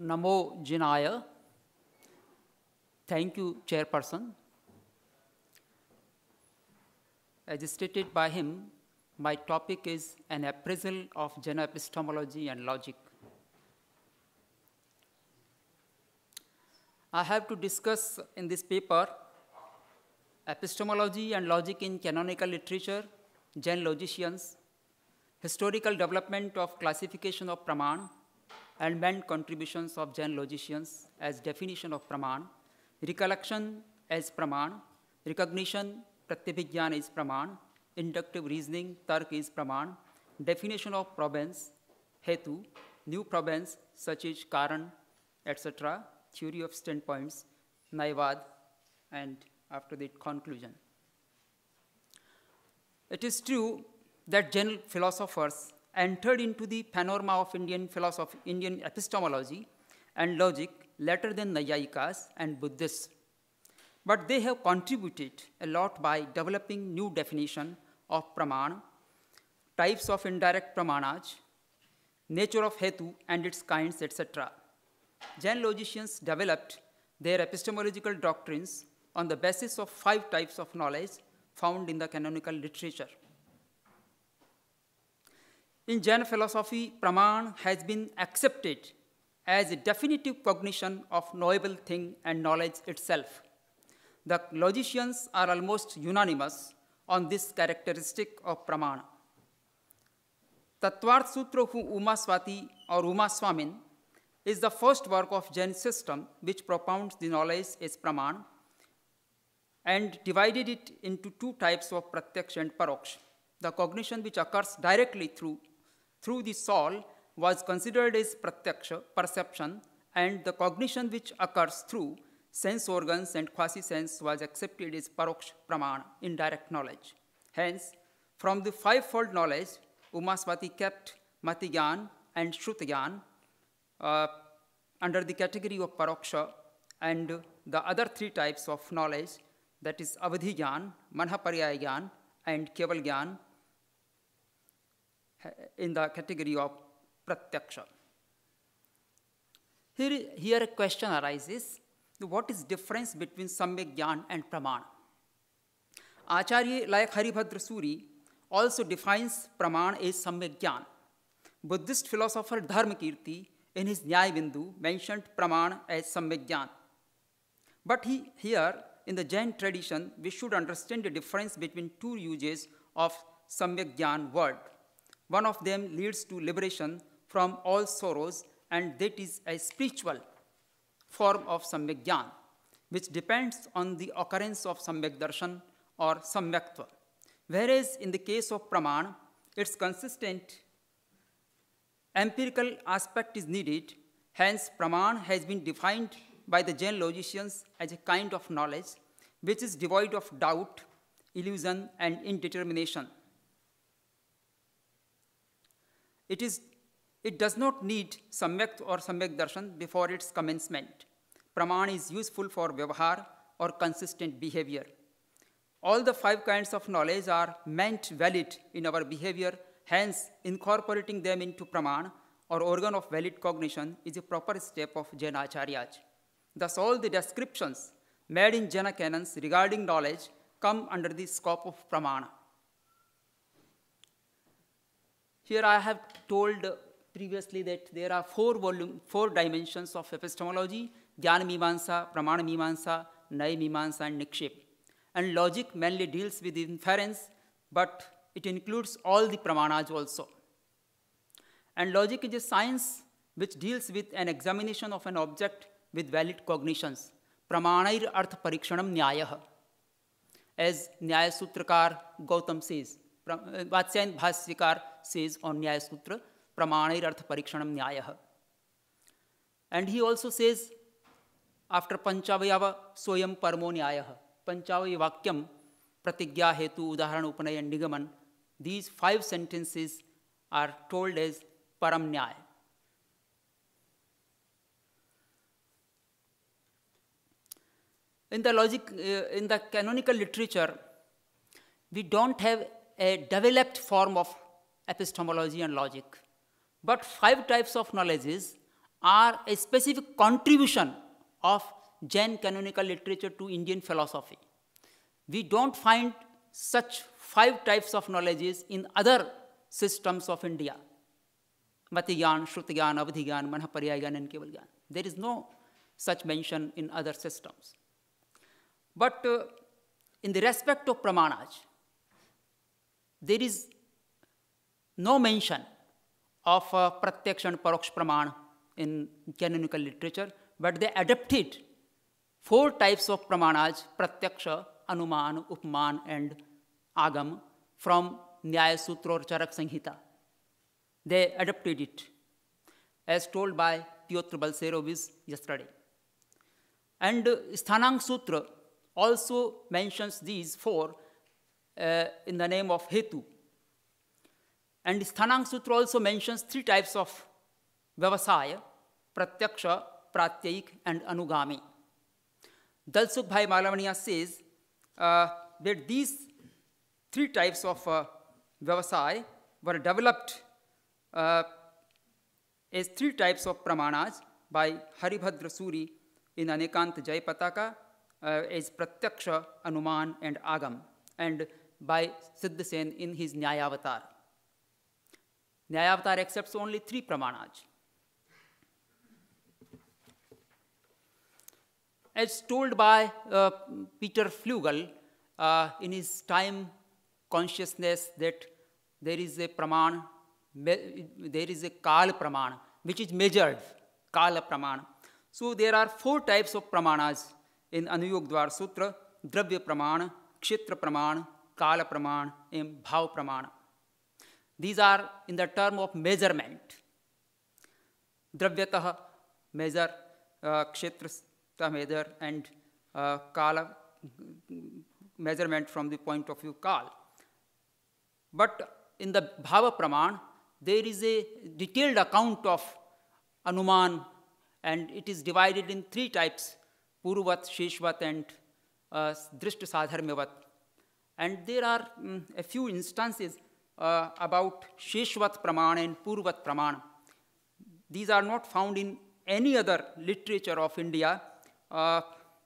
Namo Jinaya. Thank you, Chairperson. As stated by him, my topic is an appraisal of Jain epistemology and logic. I have to discuss in this paper epistemology and logic in canonical literature, Jain logicians, historical development of classification of Praman, and meant contributions of Jain logicians as definition of praman, recollection as praman, recognition pratyabhigyan is praman, inductive reasoning tark is praman, definition of province hetu, new province such as karan, etc., theory of standpoints, naivad, and after that conclusion. It is true that Jain philosophers entered into the panorama of Indian philosophy, Indian epistemology and logic later than Nayayikas and Buddhists. But they have contributed a lot by developing new definition of pramana, types of indirect pramanas, nature of hetu and its kinds, etc. Jain logicians developed their epistemological doctrines on the basis of five types of knowledge found in the canonical literature. In Jain philosophy, praman has been accepted as a definitive cognition of knowable thing and knowledge itself. The logicians are almost unanimous on this characteristic of pramana. Tatwarth Sutra of Uma Swati or Uma Swamin is the first work of Jain system which propounds the knowledge as praman and divided it into two types of pratyaksha and paroksha. The cognition which occurs directly through through the soul was considered as pratyaksha, perception, and the cognition which occurs through sense organs and quasi-sense was accepted as paroksha pramana, indirect knowledge. Hence, from the fivefold knowledge, Umaswati kept Matigyan and shrutigyan uh, under the category of paroksha and the other three types of knowledge, that is Avadhi Gyan, Manhaparyaya and Keval in the category of pratyaksha. Here, here a question arises, what is difference between Samyak Jnana and Pramana? Acharya like Haribhadra Suri also defines Pramana as Samyak Jnana. Buddhist philosopher Dharmakirti in his Nyaya Bindu mentioned Pramana as Samyak Jnana. But he, here, in the Jain tradition, we should understand the difference between two uses of Samyak Jnana word. One of them leads to liberation from all sorrows, and that is a spiritual form of Samyak Jnana, which depends on the occurrence of Samyak Darshan or Samyaktva. Whereas in the case of Praman, its consistent empirical aspect is needed, hence Praman has been defined by the Jain logicians as a kind of knowledge which is devoid of doubt, illusion, and indetermination. It, is, it does not need Samyak or Samyak Darshan before its commencement. Praman is useful for Vyavahar or consistent behavior. All the five kinds of knowledge are meant valid in our behavior, hence incorporating them into Praman or organ of valid cognition is a proper step of Jaina Acharyaj. Thus all the descriptions made in Jaina canons regarding knowledge come under the scope of Pramana. Here I have told previously that there are four, volume, four dimensions of epistemology, Jnana Mimansa, Pramana Mimansa, Naya Mimansa, and Nikshep. And logic mainly deals with inference, but it includes all the Pramanas also. And logic is a science which deals with an examination of an object with valid cognitions. Pramanair Arth Parikshanam Nyayah. As Nyaya Sutrakar Gautam says, uh, Vatsayan Bhaskar says on Nyaya Sutra, Pramanir Artha Parikshanam Nyayah. And he also says, after Panchavayava Soyam Parmo Nyayah, Panchavayakyam Pratigya Hetu Udaharan Upanayan Nigaman, these five sentences are told as Param Nyaya. In the, logic, uh, in the canonical literature, we don't have a developed form of epistemology and logic. But five types of knowledges are a specific contribution of Jain canonical literature to Indian philosophy. We don't find such five types of knowledges in other systems of India. Matiyan, Shrutiyan, Avadhigyan, Manapariyagyan, and Kevalgyan. There is no such mention in other systems. But uh, in the respect of Pramanaj, there is no mention of uh, Pratyaksha and Paroksh Praman in canonical literature, but they adapted four types of Pramanas, Pratyaksha, Anuman, Upman, and Agam from Nyaya Sutra or Charak Sanghita. They adapted it, as told by Pyotr Balserovic yesterday. And uh, Sthanang Sutra also mentions these four uh, in the name of Hetu, and Sthanang Sutra also mentions three types of Vyavasaya, Pratyaksha, Pratyayik, and Anugami. Dalsukh Bhai Malavaniya says uh, that these three types of uh, Vyavasaya were developed uh, as three types of Pramanas by Haribhadra Suri in Anekant Jayapataka uh, as Pratyaksha, Anuman, and Agam, and by Siddhasen in his Nyayavatara. Nyayavatara accept only three pramanas as told by Peter Flugel in his time consciousness that there is a pramana there is ए काल प्रमाण which is measured kala pramana so there are four types of pramanas in Anuyoga dvara sutra द्रव्य प्रमाण क्षेत्र प्रमाण काल प्रमाण एवं भाव प्रमाण These are in the term of measurement. Dravyatah, measure, uh, the measure, and uh, kala, measurement from the point of view kal. But in the Bhava Praman, there is a detailed account of Anuman, and it is divided in three types, Puruvat, Sheshvat, and uh, Drishta Sadharmyavat. And there are um, a few instances uh, about Sheshwat Praman and Purvat Praman. These are not found in any other literature of India, uh,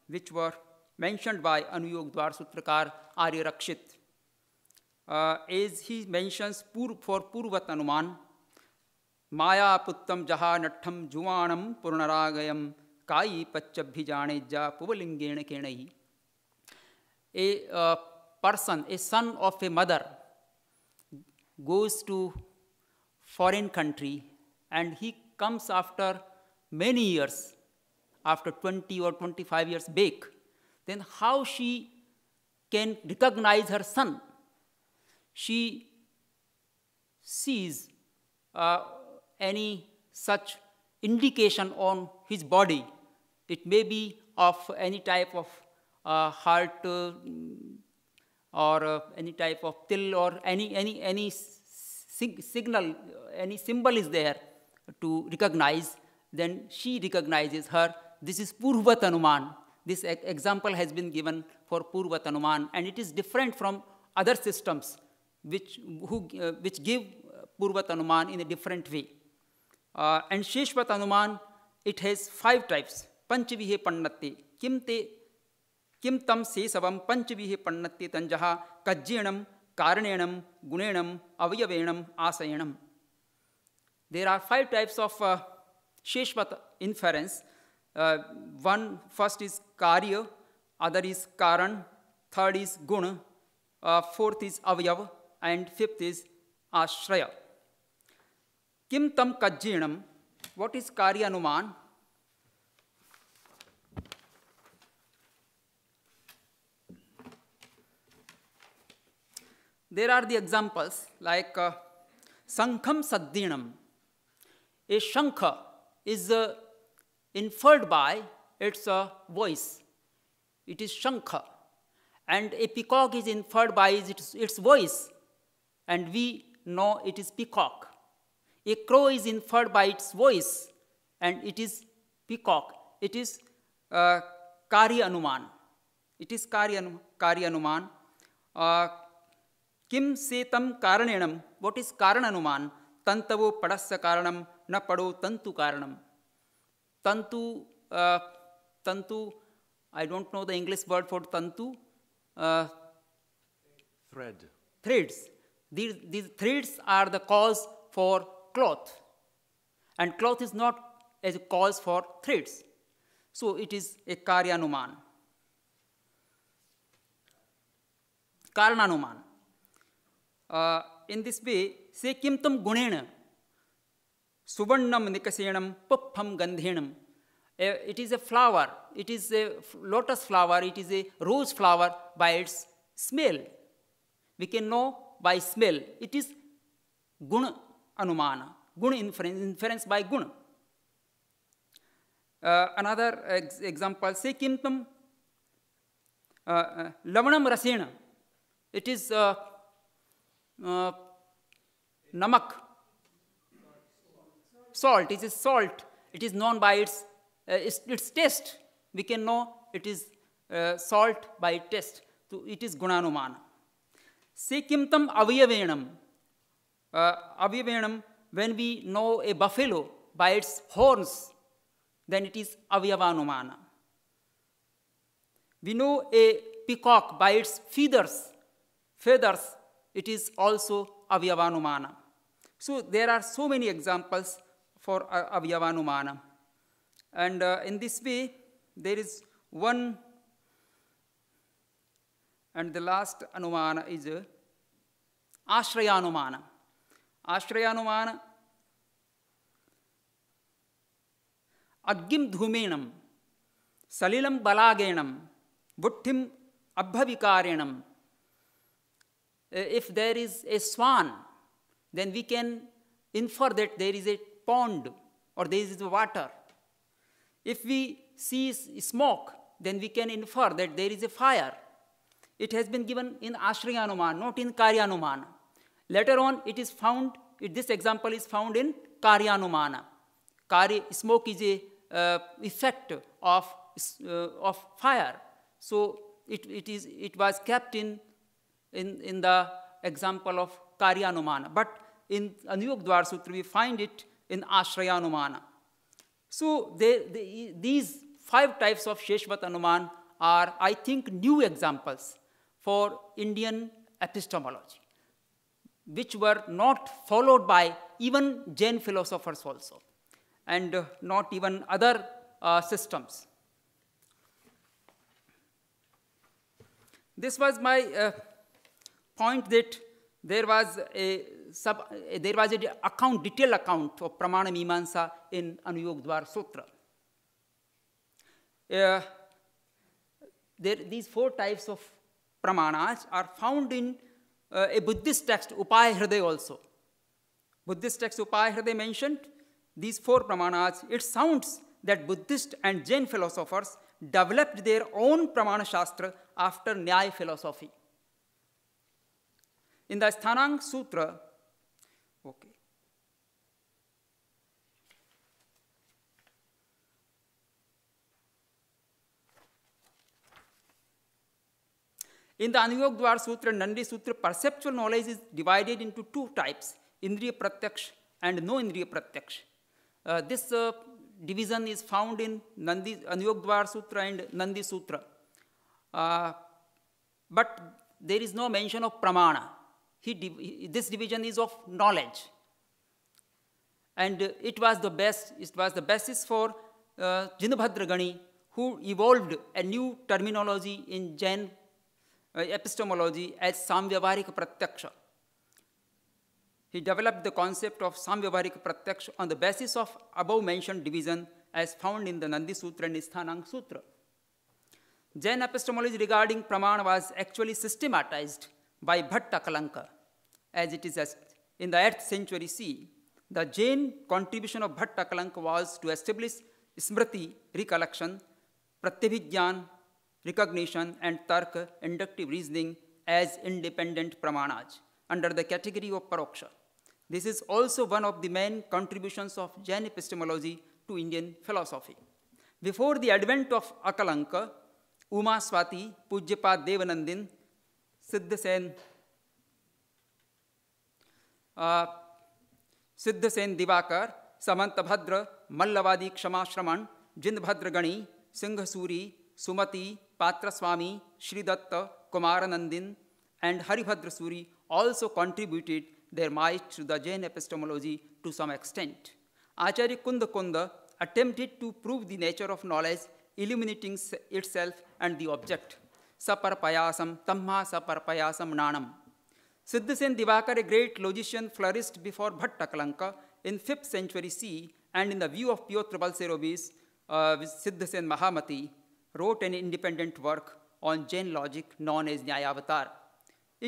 which were mentioned by Anuyog Dwar Sutrakar Arya Rakshit. Uh, as he mentions pur for Purvat Anuman, Maya Puttam Jaha Nattham Juvanam Purnaragayam Kai Pachabhijane Ja Puvalingene Kenayi. A uh, person, a son of a mother, goes to foreign country and he comes after many years, after 20 or 25 years back, then how she can recognize her son? She sees uh, any such indication on his body. It may be of any type of uh, heart uh, or uh, any type of till or any, any, any sig signal, any symbol is there to recognize, then she recognizes her. This is Purvat Anuman. This e example has been given for Purvat Anuman, and it is different from other systems which, who, uh, which give Purvat Anuman in a different way. Uh, and Sheshvat Anuman, it has five types. Panchavihe Pannate, Kimte किम तम शेषव पंचवी पन्नत्ते तंजहा कज्जेणम कारणेण गुणेण अवयवेण आशयण there are five types of sheshavat inference one first is karya other is karana third is guna fourth is avayava and fifth is ashraya किम तम कज्जीणम वॉट इज कार्य अनुमान there are the examples like uh, Sankham Saddinam. A Shankha is uh, inferred by its uh, voice. It is Shankha. And a peacock is inferred by its, its voice. And we know it is peacock. A crow is inferred by its voice. And it is peacock. It is uh, Kari Anuman. It is Kari, Anuman. Uh, किम से तम कारणेणम what is कारण अनुमान तंतवो पड़स्य कारणम न पड़ो तंतु कारणम tantu tantu I don't know the English word for tantu thread threads these threads are the cause for cloth and cloth is not as cause for threads so it is a karyanumana karananumana in this way say किम तुम गुणेण सुवर्णम निकसेणम पुप्फम गंधेणम it is a flower it is a lotus flower it is a rose flower by its smell we can know by smell it is गुण अनुमान गुण inference inference bye गुण अनादर एग्जाम्पल से किम तम लवणम रसेण it is uh, namak, salt. It is salt. It is known by its, uh, its, its, taste. We can know it is uh, salt by taste. So it is gunanumana. Sekimtam kimtam Uh, avyavenam, when we know a buffalo by its horns, then it is avyavanumana. We know a peacock by its feathers, feathers, it is also avyavanumana. So there are so many examples for uh, avyavanumana. And uh, in this way, there is one, and the last anumana is uh, ashrayanumana. Ashrayanumana, agim धूमेणम salilam बलागेणम बुद्धिम अभ्यविकारेणम uh, if there is a swan, then we can infer that there is a pond or there is water. If we see smoke, then we can infer that there is a fire. It has been given in ashrayanuman, not in Karyanuman. Later on, it is found, it, this example is found in Karyanumana. Kari, smoke is a uh, effect of, uh, of fire. So it, it, is, it was kept in in, in the example of Karyanumana. But in Anuyogdwar Sutra, we find it in Ashrayanumana. So they, they, these five types of Sheshvat Anuman are, I think, new examples for Indian epistemology, which were not followed by even Jain philosophers also, and not even other uh, systems. This was my uh, point that there was a sub, there was an account, detailed account of Pramana Mimansa in Anuyog Sutra. Uh, there, these four types of pramanas are found in uh, a Buddhist text, Upaya also. Buddhist text Upaya mentioned these four pramanas. It sounds that Buddhist and Jain philosophers developed their own pramana shastra after Nyaya philosophy in the Sthanang Sutra, okay, In the Anuyog Dwar Sutra, Nandi Sutra, perceptual knowledge is divided into two types, Indriya Pratyaksh and no Indriya Pratyaksh. Uh, this uh, division is found in Nandi, Sutra and Nandi Sutra. Uh, but there is no mention of Pramana he this division is of knowledge. And uh, it was the best, it was the basis for uh, Jinabhadragani, who evolved a new terminology in Jain uh, epistemology as Samvyavarika Pratyaksha. He developed the concept of Samvyavarika Pratyaksha on the basis of above-mentioned division as found in the Nandi Sutra and Isthanang Sutra. Jain epistemology regarding Pramana was actually systematized by Kalanka. as it is in the 8th century C. The Jain contribution of Kalanka was to establish smriti, recollection, pratibijan recognition, and tarka, inductive reasoning as independent pramanas under the category of paroksha. This is also one of the main contributions of Jain epistemology to Indian philosophy. Before the advent of Akalanka, Uma Swati, Pujyapad Devanandin, Siddha Sen. Uh, Siddha Sen Divakar, Samantha Bhadra, Mallavadi Kshamashraman, Jindbhadra Singh Suri, Sumati, Patraswami, Swami, Shridatta, Kumaranandin, and Haribhadra also contributed their might to the Jain epistemology to some extent. Acharya Kundakunda attempted to prove the nature of knowledge, illuminating itself and the object. सपरपयासम तम्मा सपरपयासम नाणम Siddhasena Divakara a great logician flourished before Bhatta Akalanka in fifth century C and in the view of Piotr Balcerowicz Siddhasena Mahamati wrote an independent work on Jain logic known as Nyayavatara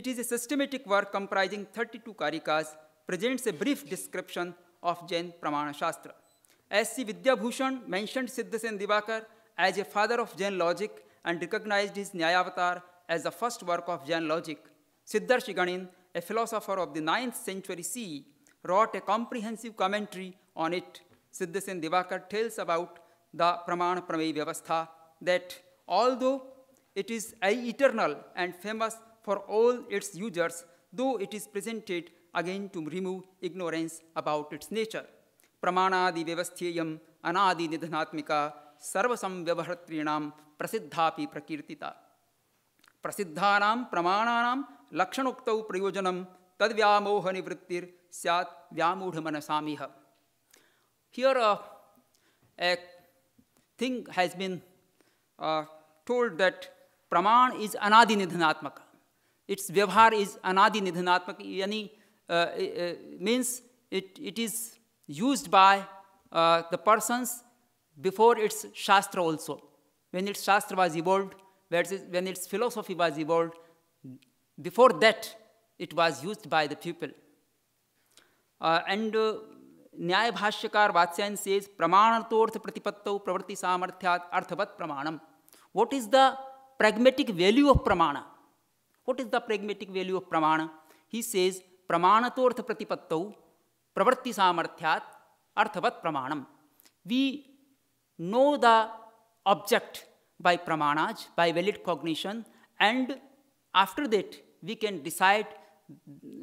it is a systematic work comprising thirty two karikas presents a brief description of Jain pramana shastra S C Vidyabhushana mention Siddhasena Divakara as a father of Jain logic and recognized his Nyayavatar as the first work of Jain logic. Siddharth Ganin, a philosopher of the 9th century CE, wrote a comprehensive commentary on it. Siddhasen Divakar tells about the Pramana Pramay Vyavastha that although it is eternal and famous for all its users, though it is presented again to remove ignorance about its nature. Pramanadi Vyavastheyam Anadi Nidhanatmika Sarvasam Vyavahatriyanam प्रसिद्धा प्रकर्ति प्रसिद्धा प्रमाण लक्षणोक्त प्रयोजन तद्व्यामोह निवृत्तिर सैत् व्यामूढ़मन सामीह here a thing has been told that प्रमाण इज अनादि निधनात्मक इट्स व्यवहार इज अनादि निधनात्मक यानी means it it is use by the persons before its शास्त्र also when its Shastra was evolved, when its philosophy was evolved, before that it was used by the people. Uh, and uh, न्याय भाष्यकार वात्स्यायन says प्रमाणार्थोर्थ प्रतिपत्तौ प्रवृत्ति सामर्थ्यात अर्थवत प्रमाणम what is the pragmatic value of pramana what is the pragmatic value of pramana he says pramanatorth pratipattau pravarti samarthyat arthavat pramanam we know the object by pramanas, by valid cognition, and after that we can decide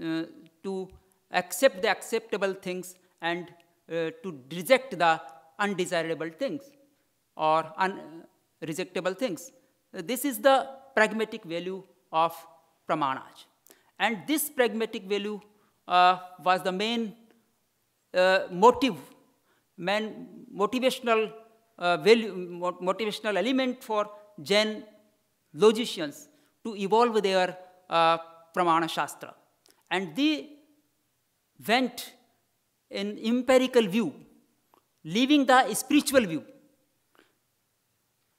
uh, to accept the acceptable things and uh, to reject the undesirable things or unrejectable things. This is the pragmatic value of pramanas. And this pragmatic value uh, was the main uh, motive, main motivational uh, value, motivational element for Jain logicians to evolve their uh, Pramana Shastra. And they went in empirical view, leaving the spiritual view.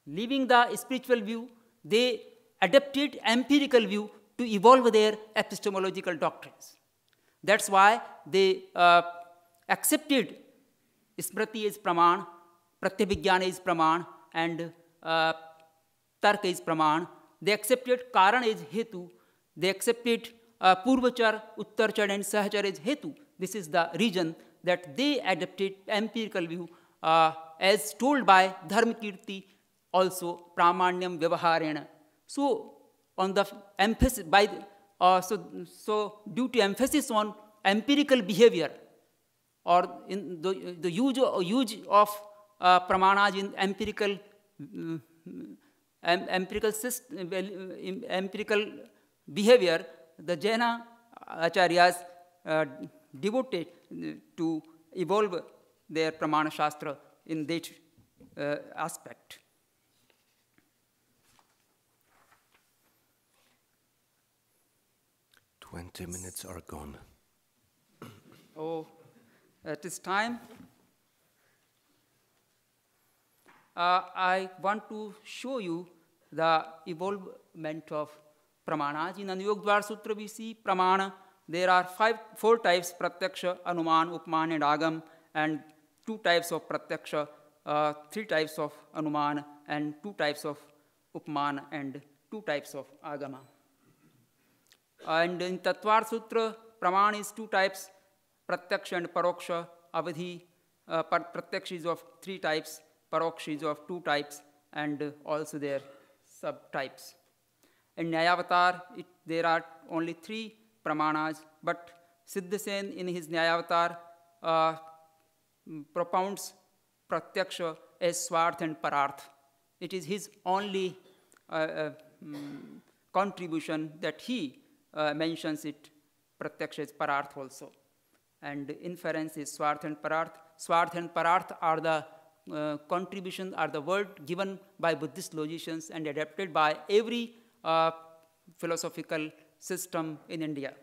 Leaving the spiritual view, they adapted empirical view to evolve their epistemological doctrines. That's why they uh, accepted Smriti as Praman प्रत्यभिज्ञान is प्रमाण and uh, तर्क is प्रमाण the accepted कारण is हेतु the accepted uh, पूर्वचर उत्तरचर and सहचर is हेतु this is the reason that they adapted empirical view as told by Dharmakirti also प्रामाण्यम व्यवहारेण so on the emphasis by so so due to emphasis on empirical behaviour और in the use use of Pramana, in empirical um, empirical system, empirical behavior, the Jaina acharyas uh, devoted to evolve their pramana shastra in that uh, aspect. Twenty minutes are gone. oh, it is time. uh, I want to show you the evolvement of pramanas. In Anuyogdwar Sutra, we see pramana. There are five, four types, pratyaksha, anuman, upman, and agam, and two types of pratyaksha, uh, three types of anuman, and two types of upman, and two types of agama. And in Tatwar Sutra, praman is two types, pratyaksha and paroksha, avadhi, uh, pratyaksha is of three types, parokshijo of two types and also their subtypes. In Nyayavatar, it, there are only three pramanas, but Siddhasen in his Nyayavatar uh, propounds pratyaksha as swarth and pararth. It is his only uh, uh, mm, contribution that he uh, mentions it, pratyaksha is pararth also. And inference is swarth and pararth. Swarth and pararth are the uh, contributions are the word given by Buddhist logicians and adapted by every uh, philosophical system in India.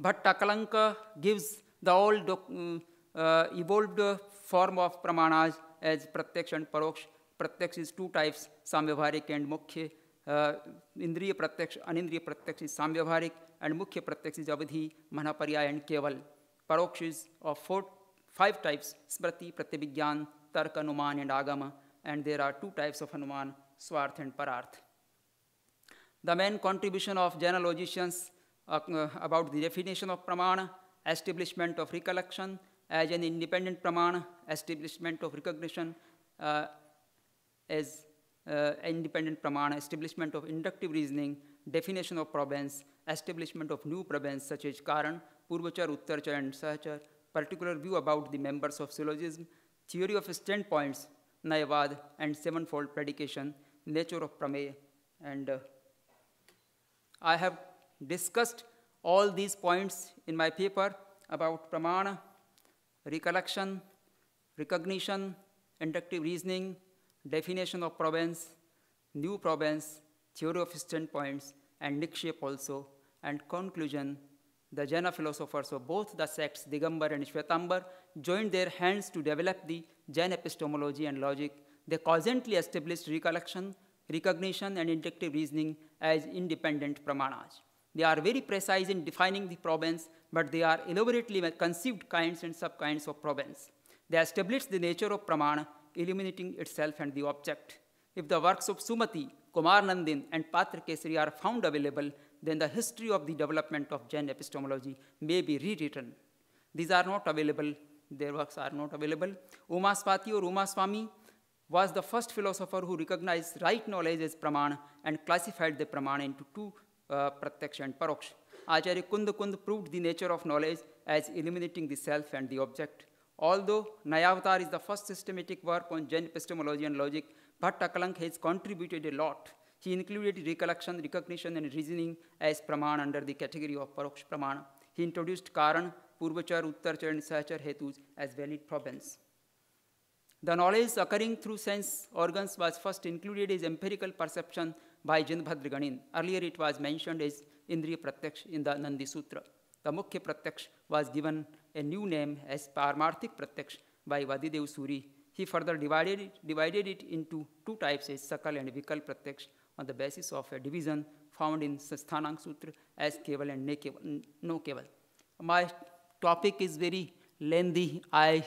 Bhattakalanka gives the old um, uh, evolved form of pramanaj as pratyaksha and paroksha. Pratyaksha is two types, samyavarik and mukhya. Uh, indriya pratyaksha, anindriya pratyaksha is samyavarik and mukhya pratyaksha is avadhi, manaparyaya and keval. Paroksha is of four five types, smriti, pratyabhigyan, Taraka anuman, and agama, and there are two types of anuman, swarth and pararth. The main contribution of general logicians uh, about the definition of pramana, establishment of recollection as an independent pramana, establishment of recognition uh, as uh, independent pramana, establishment of inductive reasoning, definition of province, establishment of new province such as karan, purvachar, uttarchar, and sahachar, particular view about the members of syllogism, theory of standpoints, Nayavad, and sevenfold predication, nature of pramay, and uh, I have discussed all these points in my paper about pramana, recollection, recognition, inductive reasoning, definition of province, new province, theory of standpoints, and Nick shape also, and conclusion the Jaina philosophers of both the sects, Digambar and Shvetambar, joined their hands to develop the Jain epistemology and logic. They cogently established recollection, recognition, and inductive reasoning as independent pramanas. They are very precise in defining the province, but they are elaborately conceived kinds and subkinds of province. They establish the nature of pramana, illuminating itself and the object. If the works of Sumati Kumar Nandin, and Patra are found available, then the history of the development of Jain epistemology may be rewritten. These are not available, their works are not available. Uma Swati or Uma Swami was the first philosopher who recognized right knowledge as pramana and classified the pramana into two, uh, pratyaksha and paroksha. Acharya Kunda Kund proved the nature of knowledge as eliminating the self and the object. Although Nayavatar is the first systematic work on Jain epistemology and logic, Bhattakalank has contributed a lot. He included recollection, recognition, and reasoning as praman under the category of paroksh pramana. He introduced karan, purvachar, uttarchar, and sahachar hetus as valid probands. The knowledge occurring through sense organs was first included as empirical perception by Jindbhadra Ganin. Earlier it was mentioned as Indriya Pratyaksh in the Nandi Sutra. The Mukhya Pratyaksh was given a new name as Paramarthik Pratyaksh by Vadidev Suri he further divided it, divided it into two types as Sakal and Vikal Pratyaksha on the basis of a division found in Sasthanang Sutra as Keval and No Keval. My topic is very lengthy. I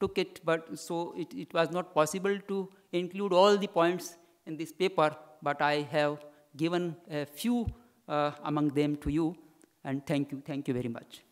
took it, but so it, it was not possible to include all the points in this paper, but I have given a few uh, among them to you, and thank you, thank you very much.